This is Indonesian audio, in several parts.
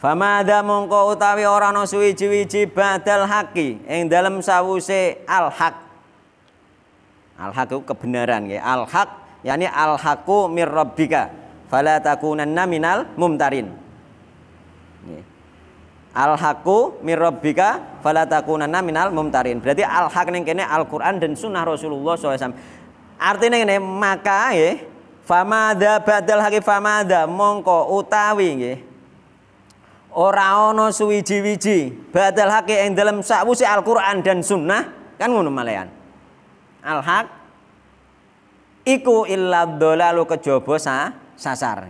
Famada mongko utawi orang no suwiji-wiji badal haki ing dalam sawuse al hak al hak itu kebenaran ya. al hak yakni al haku mir rabbika fala takunan minal mumtarin. al haku mir rabbika fala takunan minal mumtarin. Berarti al hak ning kene Al-Qur'an dan sunnah Rasulullah SAW. Artinya ini maka ya famada badal haki famada mongko utawi nggih ora ono suwiji-wiji badal hak yang dalam sakwise Al-Qur'an dan sunnah kan ngono malayan al haq iku illa dolalu kejobo sa sasar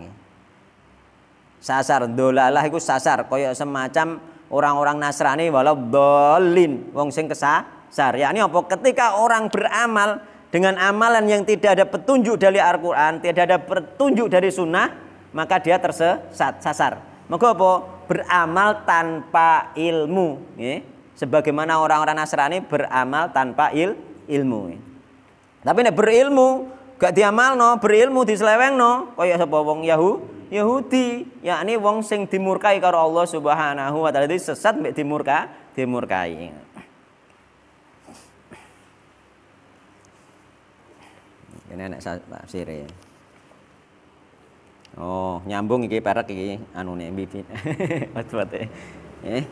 sasar dolalah iku sasar kaya semacam orang-orang Nasrani walau dolin wong sing kesasar ini apa ketika orang beramal dengan amalan yang tidak ada petunjuk dari Al-Quran, tidak ada petunjuk dari sunnah, maka dia tersesat, sasar. Maka apa? beramal tanpa ilmu ya. sebagaimana orang-orang Nasrani beramal tanpa il ilmu ya. tapi nek berilmu gak diamal no, berilmu diselewengno kaya sapa wong Yahu Yahudi yakni wong sing dimurkai karo Allah Subhanahu wa taala sesat mek dimurka dimurkai ini anak tafsir ya. nyambung iki perak iki anune bibi. wat Eh.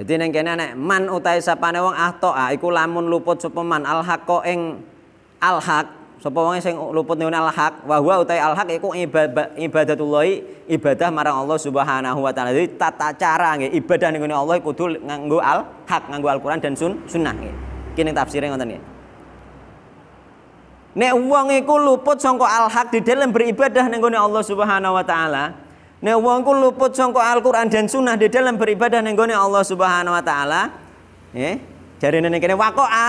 Jadi neng kene nek man utai sapane wong ahto ah iku lamun luput sapa man alhaqo ing alhaq sapa wong sing luput niun al haq wa huwa utai al haq iku ibadatullah ibadah marang Allah Subhanahu wa taala. Jadi tata cara nggih ibadah ning Allah kudu nganggo al haq, nganggo Al-Qur'an dan sun sunnah nggih. Iki ning tafsire ngoten nggih. Nek wong iku luput sangka al haq di dalam beribadah ning Allah Subhanahu wa taala, nek wong iku luput sangka Al-Qur'an dan sunnah di dalam beribadah ning Allah Subhanahu wa taala, nggih. Jarene ning kene waqa'a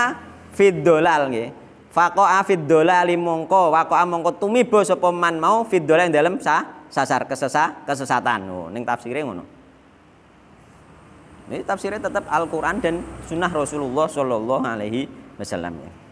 fid dolal nggih Fakoa fidola alimongko wakoa amongko tumibo sapa man mau fidola yang dalam sa sasar kesesa kesesatan. Oh, ning tafsire ngono. Ini tafsirnya tetap Al-Quran dan Sunnah Rasulullah Shallallahu Alaihi Wasallam ya.